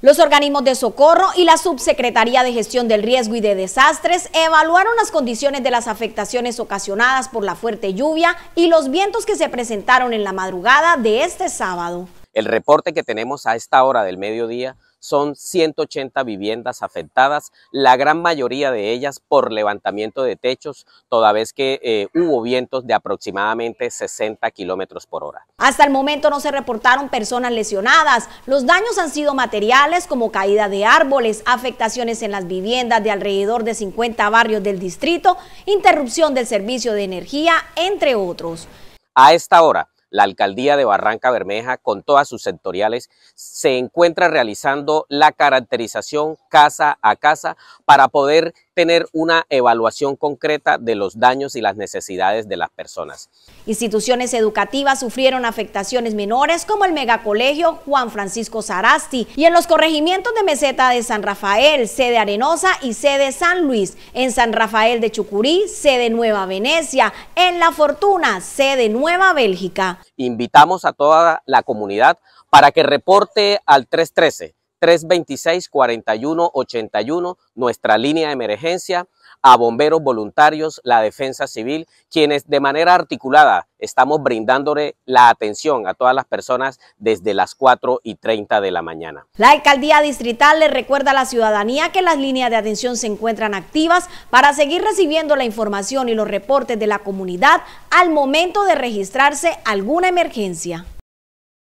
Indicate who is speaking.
Speaker 1: Los organismos de socorro y la Subsecretaría de Gestión del Riesgo y de Desastres evaluaron las condiciones de las afectaciones ocasionadas por la fuerte lluvia y los vientos que se presentaron en la madrugada de este sábado.
Speaker 2: El reporte que tenemos a esta hora del mediodía son 180 viviendas afectadas, la gran mayoría de ellas por levantamiento de techos, toda vez que eh, hubo vientos de aproximadamente 60 kilómetros por hora.
Speaker 1: Hasta el momento no se reportaron personas lesionadas. Los daños han sido materiales como caída de árboles, afectaciones en las viviendas de alrededor de 50 barrios del distrito, interrupción del servicio de energía, entre otros.
Speaker 2: A esta hora, la alcaldía de Barranca Bermeja, con todas sus sectoriales, se encuentra realizando la caracterización casa a casa para poder tener una evaluación concreta de los daños y las necesidades de las personas.
Speaker 1: Instituciones educativas sufrieron afectaciones menores como el megacolegio Juan Francisco Sarasti y en los corregimientos de Meseta de San Rafael, sede Arenosa y sede San Luis, en San Rafael de Chucurí, sede Nueva Venecia, en La Fortuna, sede Nueva
Speaker 2: Bélgica. Invitamos a toda la comunidad para que reporte al 313 326-4181, nuestra línea de emergencia, a bomberos voluntarios, la defensa civil, quienes de manera articulada estamos brindándole la atención a todas las personas desde las 4 y 30 de la mañana.
Speaker 1: La alcaldía distrital le recuerda a la ciudadanía que las líneas de atención se encuentran activas para seguir recibiendo la información y los reportes de la comunidad al momento de registrarse alguna emergencia.